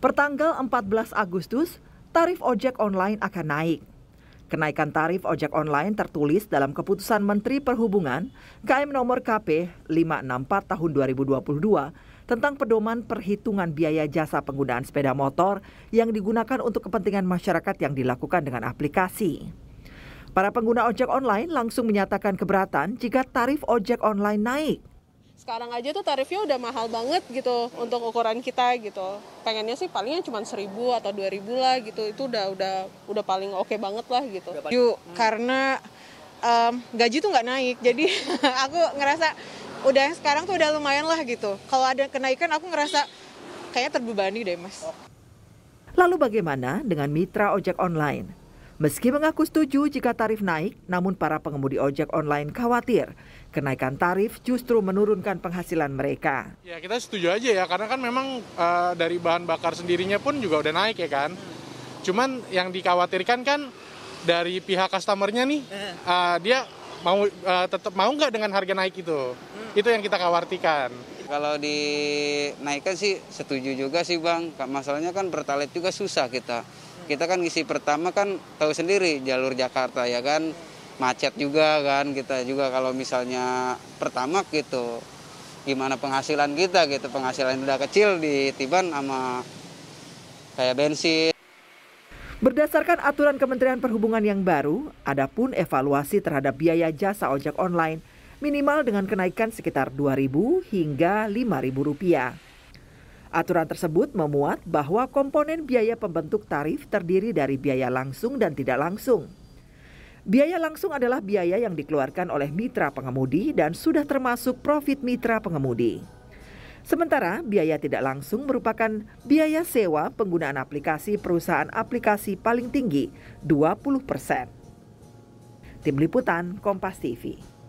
Pertanggal 14 Agustus, tarif ojek online akan naik. Kenaikan tarif ojek online tertulis dalam keputusan Menteri Perhubungan KM nomor KP 564 tahun 2022 tentang pedoman perhitungan biaya jasa penggunaan sepeda motor yang digunakan untuk kepentingan masyarakat yang dilakukan dengan aplikasi. Para pengguna ojek online langsung menyatakan keberatan jika tarif ojek online naik sekarang aja tuh tarifnya udah mahal banget gitu untuk ukuran kita gitu pengennya sih palingnya cuma seribu atau dua ribu lah gitu itu udah udah udah paling oke okay banget lah gitu yuk hmm. karena um, gaji tuh nggak naik jadi aku ngerasa udah sekarang tuh udah lumayan lah gitu kalau ada kenaikan aku ngerasa kayaknya terbebani deh mas lalu bagaimana dengan mitra ojek online Meski mengaku setuju jika tarif naik, namun para pengemudi ojek online khawatir kenaikan tarif justru menurunkan penghasilan mereka. Ya kita setuju aja ya, karena kan memang uh, dari bahan bakar sendirinya pun juga udah naik ya kan. Cuman yang dikhawatirkan kan dari pihak customernya nih, uh, dia mau uh, tetap mau nggak dengan harga naik itu? Hmm. Itu yang kita khawatirkan. Kalau dinaikkan sih setuju juga sih bang, masalahnya kan bertalet juga susah kita kita kan ngisi pertama kan tahu sendiri jalur Jakarta ya kan macet juga kan kita juga kalau misalnya pertama gitu gimana penghasilan kita gitu penghasilan udah kecil ditiban sama kayak bensin Berdasarkan aturan Kementerian Perhubungan yang baru, adapun evaluasi terhadap biaya jasa ojek online minimal dengan kenaikan sekitar 2.000 hingga 5.000 rupiah. Aturan tersebut memuat bahwa komponen biaya pembentuk tarif terdiri dari biaya langsung dan tidak langsung. Biaya langsung adalah biaya yang dikeluarkan oleh mitra pengemudi dan sudah termasuk profit mitra pengemudi. Sementara biaya tidak langsung merupakan biaya sewa penggunaan aplikasi perusahaan aplikasi paling tinggi, 20%. Tim Liputan Kompas TV